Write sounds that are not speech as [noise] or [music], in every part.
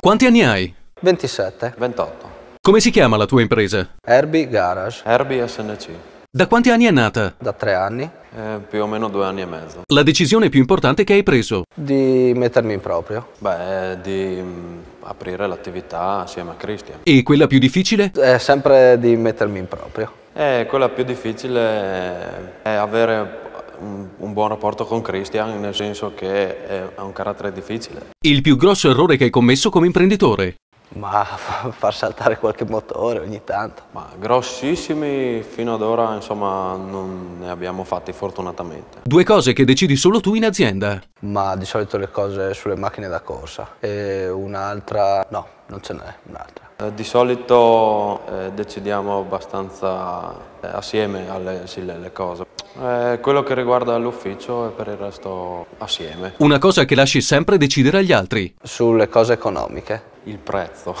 Quanti anni hai? 27. 28. Come si chiama la tua impresa? Herbie Garage. Herbie SNC. Da quanti anni è nata? Da tre anni. Eh, più o meno due anni e mezzo. La decisione più importante che hai preso? Di mettermi in proprio. Beh, di mm, aprire l'attività assieme a Cristian. E quella più difficile? È sempre di mettermi in proprio. Eh, quella più difficile è avere un, un, buon rapporto con Christian, nel senso che è, ha un carattere difficile. Il più grosso errore che hai commesso come imprenditore? Ma far saltare qualche motore ogni tanto. Ma grossissimi fino ad ora insomma non ne abbiamo fatti fortunatamente. Due cose che decidi solo tu in azienda? Ma di solito le cose sulle macchine da corsa e un'altra no, non ce n'è un'altra. Eh, di solito eh, decidiamo abbastanza eh, assieme alle, sì, le, le cose. Eh, quello che riguarda l'ufficio e per il resto assieme. Una cosa che lasci sempre decidere agli altri. Sulle cose economiche. Il prezzo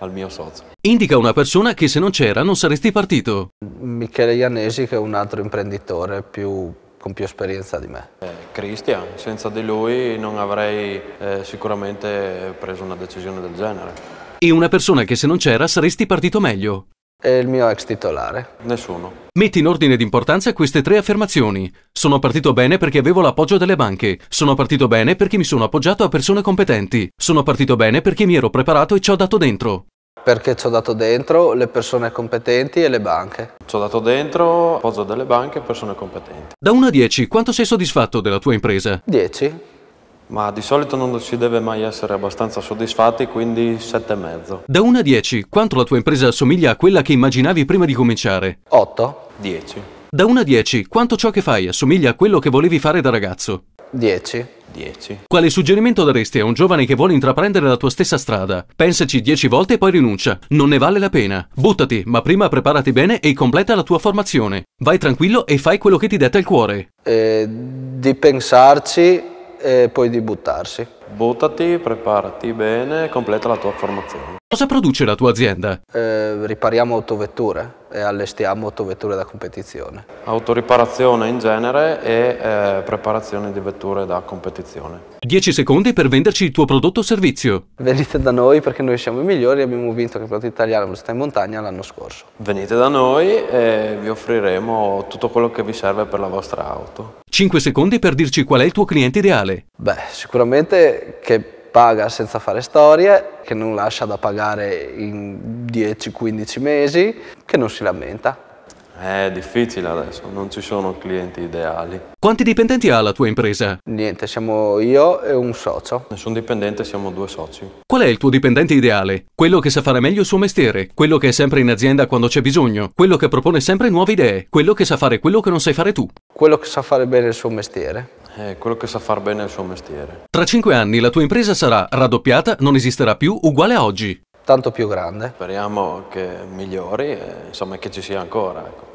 [laughs] al mio socio. Indica una persona che se non c'era non saresti partito. Michele Iannesi che è un altro imprenditore più con più esperienza di me. Eh, Cristian, senza di lui non avrei eh, sicuramente preso una decisione del genere e una persona che se non c'era saresti partito meglio. E il mio ex titolare. Nessuno. Metti in ordine d'importanza queste tre affermazioni. Sono partito bene perché avevo l'appoggio delle banche. Sono partito bene perché mi sono appoggiato a persone competenti. Sono partito bene perché mi ero preparato e ci ho dato dentro. Perché ci ho dato dentro le persone competenti e le banche. Ci ho dato dentro appoggio delle banche e persone competenti. Da 1 a 10, quanto sei soddisfatto della tua impresa? 10. Ma di solito non si deve mai essere abbastanza soddisfatti, quindi 7,5. Da 1 a 10, quanto la tua impresa assomiglia a quella che immaginavi prima di cominciare? 8, 10. Da 1 a 10, quanto ciò che fai assomiglia a quello che volevi fare da ragazzo? 10. 10. Quale suggerimento daresti a un giovane che vuole intraprendere la tua stessa strada? Pensaci 10 volte e poi rinuncia. Non ne vale la pena. Buttati, ma prima preparati bene e completa la tua formazione. Vai tranquillo e fai quello che ti detta il cuore. Eh, di pensarci e poi di buttarsi. Buttati, preparati bene e completa la tua formazione. Cosa produce la tua azienda? Eh, ripariamo autovetture e allestiamo autovetture da competizione. Autoriparazione in genere e eh, preparazione di vetture da competizione. 10 secondi per venderci il tuo prodotto o servizio. Venite da noi perché noi siamo i migliori e abbiamo vinto il campionato italiano velocità in montagna l'anno scorso. Venite da noi e vi offriremo tutto quello che vi serve per la vostra auto. 5 secondi per dirci qual è il tuo cliente ideale. Beh, sicuramente che paga senza fare storie, che non lascia da pagare in 10-15 mesi, che non si lamenta. È difficile adesso, non ci sono clienti ideali. Quanti dipendenti ha la tua impresa? Niente, siamo io e un socio. Nessun dipendente, siamo due soci. Qual è il tuo dipendente ideale? Quello che sa fare meglio il suo mestiere, quello che è sempre in azienda quando c'è bisogno, quello che propone sempre nuove idee, quello che sa fare quello che non sai fare tu. Quello che sa fare bene il suo mestiere. È quello che sa far bene il suo mestiere. Tra cinque anni la tua impresa sarà raddoppiata, non esisterà più, uguale a oggi tanto più grande. Speriamo che migliori e eh, insomma, che ci sia ancora. Ecco.